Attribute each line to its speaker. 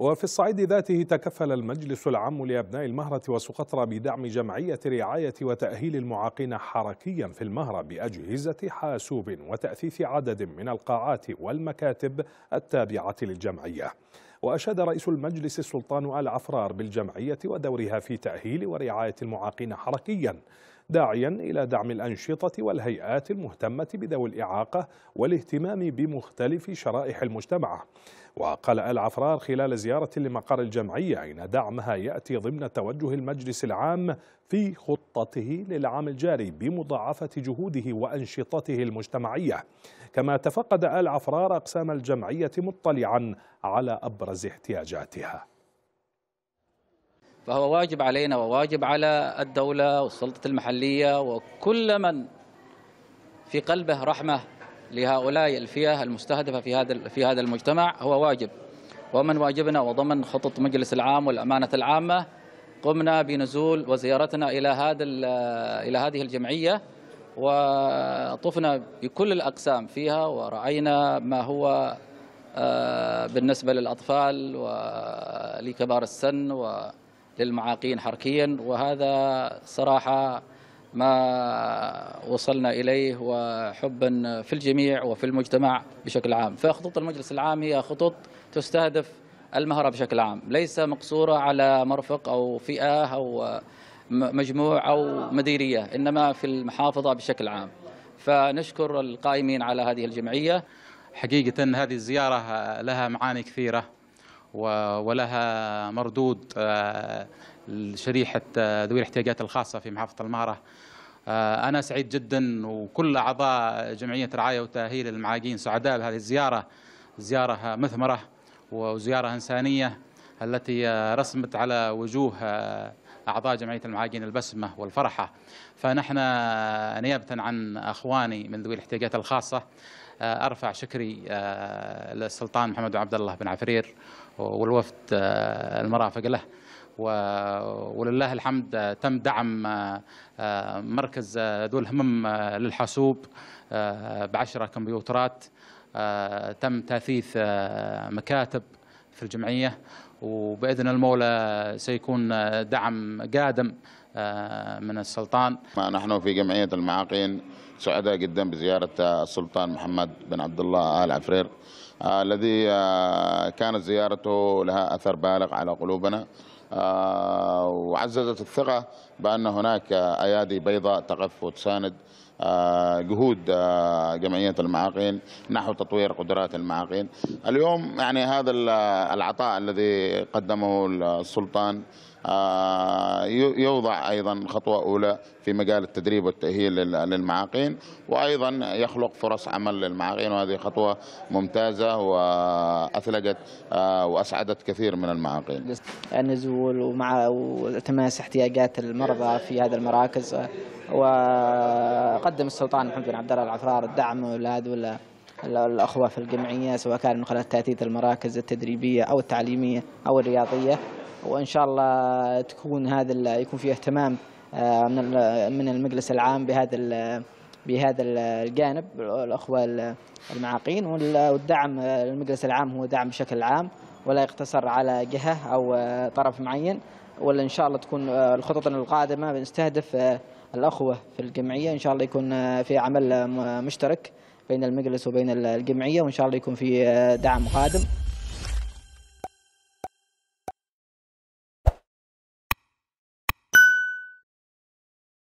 Speaker 1: وفي الصعيد ذاته تكفل المجلس العام لأبناء المهرة وسقطرى بدعم جمعية رعاية وتأهيل المعاقين حركيا في المهرة بأجهزة حاسوب وتأثيث عدد من القاعات والمكاتب التابعة للجمعية وأشاد رئيس المجلس السلطان العفرار بالجمعية ودورها في تأهيل ورعاية المعاقين حركيا داعيا إلى دعم الأنشطة والهيئات المهتمة بذوي الإعاقة والاهتمام بمختلف شرائح المجتمع وقال العفرار خلال زيارة لمقر الجمعية إن دعمها يأتي ضمن توجه المجلس العام في خطته للعام الجاري بمضاعفة جهوده وأنشطته المجتمعية كما تفقد آل عفرار أقسام الجمعية مطلعا على أبرز احتياجاتها
Speaker 2: فهو واجب علينا وواجب على الدولة والسلطة المحلية وكل من في قلبه رحمة لهؤلاء الفئة المستهدفة في هذا في هذا المجتمع هو واجب ومن واجبنا وضمن خطط مجلس العام والأمانة العامة قمنا بنزول وزيارتنا إلى هذا إلى هذه الجمعية وطفنا بكل الأقسام فيها ورأينا ما هو آه، بالنسبة للأطفال ولكبار السن و للمعاقين حركيا وهذا صراحة ما وصلنا إليه وحبا في الجميع وفي المجتمع بشكل عام فخطوط المجلس العام هي خطوط تستهدف المهرة بشكل عام ليس مقصورة على مرفق أو فئة أو مجموع أو مديرية إنما في المحافظة بشكل عام فنشكر القائمين على
Speaker 3: هذه الجمعية حقيقة هذه الزيارة لها معاني كثيرة ولها مردود لشريحة آه، آه، ذوي الاحتياجات الخاصة في محافظة المارة آه، أنا سعيد جدا وكل أعضاء جمعية رعاية وتأهيل المعاقين سعداء بهذه الزيارة زيارة مثمرة وزيارة إنسانية التي رسمت على وجوه أعضاء جمعية المعاقين البسمة والفرحة فنحن نيابة عن أخواني من ذوي الاحتياجات الخاصة أرفع شكري للسلطان محمد بن عبد الله بن عفرير والوفد آه، المرافق له ولله الحمد آه، تم دعم آه، مركز ذو الهمم للحاسوب بعشرة كمبيوترات تم تأثيث مكاتب في الجمعية وبإذن المولى سيكون دعم قادم آه،
Speaker 4: من السلطان نحن في جمعية المعاقين سعداء جدا بزيارة السلطان محمد بن عبد الله آل عفرير آه، الذي آه، كانت زيارته لها أثر بالغ على قلوبنا آه، وعززت الثقة بأن هناك أيادي بيضاء تقف وتساند آه، جهود آه، جمعية المعاقين نحو تطوير قدرات المعاقين اليوم يعني هذا العطاء الذي قدمه السلطان آه، يوضع أيضا خطوة أولى في مجال التدريب والتأهيل للمعاقين وأيضا يخلق فرص عمل للمعاقين وهذه خطوة ممتازة وأثلجت آه، وأسعدت كثير من المعاقين
Speaker 5: النزول ومع وتماس احتياجات المرضى في هذه المراكز وقدم السلطان محمد بن عبد الله العفرار الدعم لهذول الأخوة في الجمعية سواء كان من خلال تأثيث المراكز التدريبية أو التعليمية أو الرياضية وان شاء الله تكون هذا يكون في اهتمام آه، من من المجلس العام بهذا بهذا الجانب الاخوه المعاقين والدعم المجلس العام هو دعم بشكل عام ولا يقتصر على جهه او آه، طرف معين ولا ان شاء الله تكون آه، الخطط القادمه بنستهدف الاخوه في الجمعيه ان شاء الله يكون في عمل مشترك بين المجلس وبين الجمعيه وان شاء الله يكون في دعم قادم